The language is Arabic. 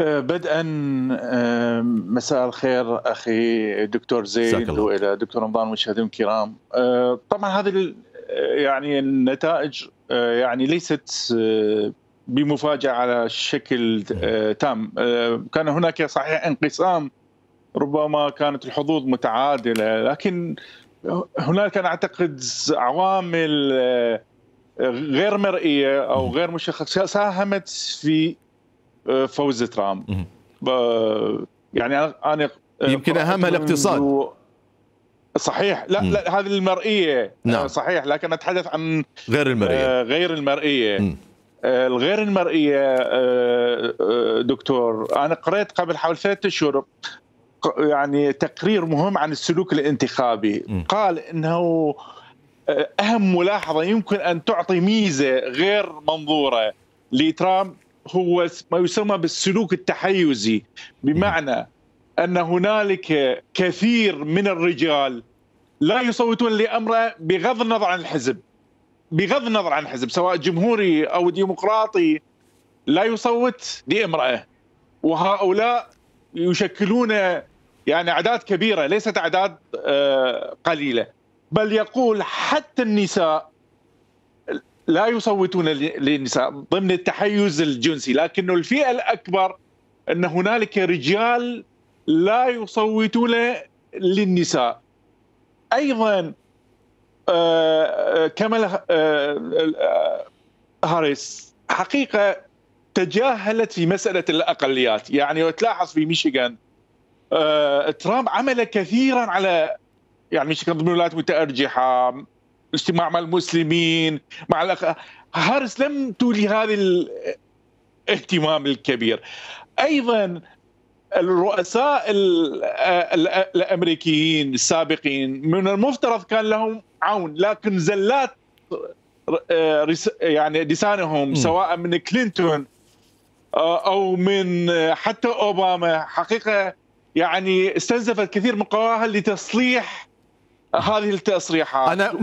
آه، بدءا آه، مساء الخير اخي دكتور زيد والى دكتور رمضان والمشاهدين الكرام آه، طبعا هذه يعني النتائج يعني ليست بمفاجاه على شكل تام كان هناك صحيح انقسام ربما كانت الحظوظ متعادله لكن هناك انا اعتقد عوامل غير مرئيه او غير مشخصه ساهمت في فوز ترامب يعني انا آه، يمكن اهمها الاقتصاد و... صحيح لا لا هذه المرئيه آه، نعم. صحيح لكن اتحدث عن غير المرئيه آه، غير المرئيه م. الغير المرئيه دكتور انا قرات قبل حوالي ثلاثة اشهر يعني تقرير مهم عن السلوك الانتخابي م. قال انه اهم ملاحظه يمكن ان تعطي ميزه غير منظوره لترامب هو ما يسمى بالسلوك التحيزي بمعنى ان هنالك كثير من الرجال لا يصوتون لامره بغض النظر عن الحزب بغض النظر عن الحزب سواء جمهوري او ديمقراطي لا يصوت لامراه وهؤلاء يشكلون يعني اعداد كبيره ليست اعداد آه، قليله بل يقول حتى النساء لا يصوتون للنساء ضمن التحيز الجنسي لكن الفئة الأكبر أن هنالك رجال لا يصوتون للنساء أيضا آه، آه، كمال آه، هاريس حقيقة تجاهلت في مسألة الأقليات يعني تلاحظ في ميشيغان ترامب عمل كثيرا على يعني ميشيغان ضمن الولايات المتأرجحة اجتماع مع المسلمين مع الأخ... هارس لم تولي هذا الاهتمام الكبير ايضا الرؤساء الامريكيين السابقين من المفترض كان لهم عون لكن زلات يعني لسانهم سواء من كلينتون آه، او من حتى اوباما حقيقه يعني استنزفت كثير من قواها لتصليح هذه التصريحات أنا